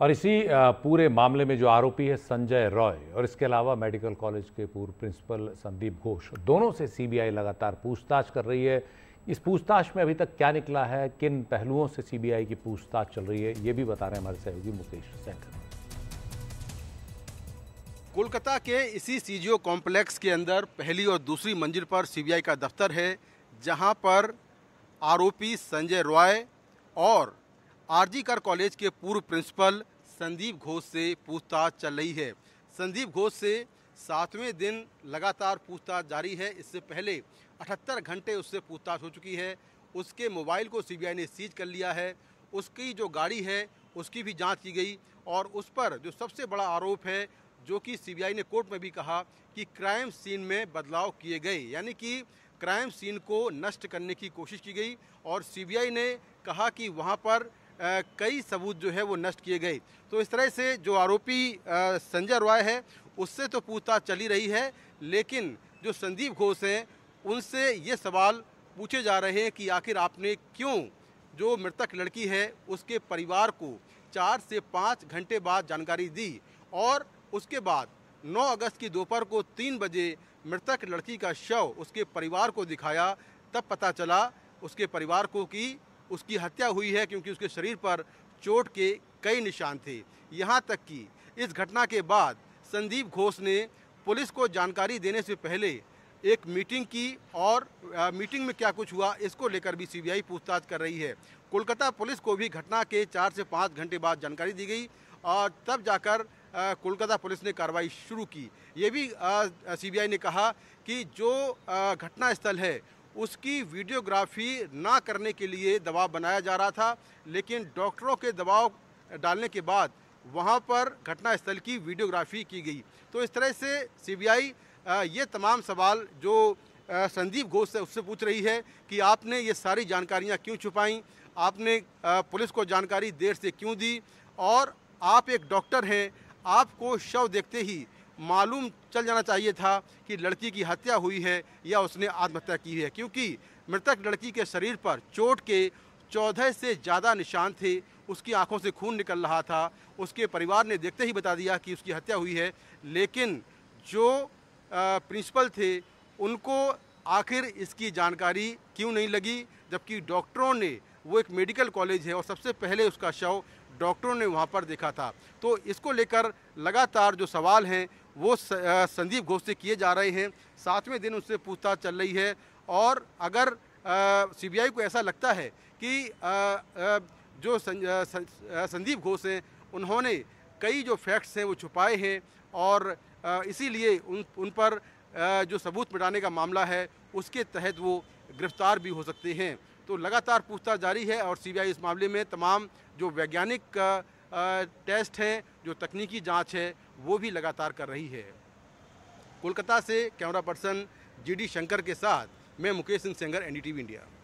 और इसी पूरे मामले में जो आरोपी है संजय रॉय और इसके अलावा मेडिकल कॉलेज के पूर्व प्रिंसिपल संदीप घोष दोनों से सीबीआई लगातार पूछताछ कर रही है इस पूछताछ में अभी तक क्या निकला है किन पहलुओं से सीबीआई की पूछताछ चल रही है ये भी बता रहे हैं हमारे सहयोगी मुकेश सेंटर कोलकाता के इसी सीजीओ कॉम्प्लेक्स के अंदर पहली और दूसरी मंजिल पर सीबीआई का दफ्तर है जहां पर आरोपी संजय रॉय और आरजी कर कॉलेज के पूर्व प्रिंसिपल संदीप घोष से पूछताछ चल रही है संदीप घोष से सातवें दिन लगातार पूछताछ जारी है इससे पहले अठहत्तर घंटे उससे पूछताछ हो चुकी है उसके मोबाइल को सीबीआई ने सीज कर लिया है उसकी जो गाड़ी है उसकी भी जांच की गई और उस पर जो सबसे बड़ा आरोप है जो कि सीबीआई ने कोर्ट में भी कहा कि क्राइम सीन में बदलाव किए गए यानी कि क्राइम सीन को नष्ट करने की कोशिश की गई और सीबीआई ने कहा कि वहाँ पर कई सबूत जो है वो नष्ट किए गए तो इस तरह से जो आरोपी संजय रॉय है उससे तो पूछताछ चली रही है लेकिन जो संदीप घोष हैं उनसे ये सवाल पूछे जा रहे हैं कि आखिर आपने क्यों जो मृतक लड़की है उसके परिवार को चार से पाँच घंटे बाद जानकारी दी और उसके बाद 9 अगस्त की दोपहर को तीन बजे मृतक लड़की का शव उसके परिवार को दिखाया तब पता चला उसके परिवार को कि उसकी हत्या हुई है क्योंकि उसके शरीर पर चोट के कई निशान थे यहाँ तक कि इस घटना के बाद संदीप घोष ने पुलिस को जानकारी देने से पहले एक मीटिंग की और आ, मीटिंग में क्या कुछ हुआ इसको लेकर भी सीबीआई पूछताछ कर रही है कोलकाता पुलिस को भी घटना के चार से पाँच घंटे बाद जानकारी दी गई और तब जाकर कोलकाता पुलिस ने कार्रवाई शुरू की ये भी सीबीआई ने कहा कि जो घटनास्थल है उसकी वीडियोग्राफी ना करने के लिए दबाव बनाया जा रहा था लेकिन डॉक्टरों के दबाव डालने के बाद वहाँ पर घटनास्थल की वीडियोग्राफी की गई तो इस तरह से सीबीआई ये तमाम सवाल जो संदीप घोष से उससे पूछ रही है कि आपने ये सारी जानकारियाँ क्यों छुपाई आपने पुलिस को जानकारी देर से क्यों दी और आप एक डॉक्टर हैं आपको शव देखते ही मालूम चल जाना चाहिए था कि लड़की की हत्या हुई है या उसने आत्महत्या की है क्योंकि मृतक लड़की के शरीर पर चोट के चौदह से ज़्यादा निशान थे उसकी आंखों से खून निकल रहा था उसके परिवार ने देखते ही बता दिया कि उसकी हत्या हुई है लेकिन जो प्रिंसिपल थे उनको आखिर इसकी जानकारी क्यों नहीं लगी जबकि डॉक्टरों ने वो एक मेडिकल कॉलेज है और सबसे पहले उसका शव डॉक्टरों ने वहाँ पर देखा था तो इसको लेकर लगातार जो सवाल हैं वो संदीप घोष से किए जा रहे हैं सातवें दिन उससे पूछताछ चल रही है और अगर सीबीआई को ऐसा लगता है कि आ, आ, जो संदीप घोष हैं उन्होंने कई जो फैक्ट्स हैं वो छुपाए हैं और इसीलिए उन उन पर जो सबूत मिटाने का मामला है उसके तहत वो गिरफ्तार भी हो सकते हैं तो लगातार पूछताछ जारी है और सीबीआई इस मामले में तमाम जो वैज्ञानिक टेस्ट हैं जो तकनीकी जांच है वो भी लगातार कर रही है कोलकाता से कैमरा पर्सन जीडी शंकर के साथ मैं मुकेश सिंह सेंगर एनडीटीवी इंडिया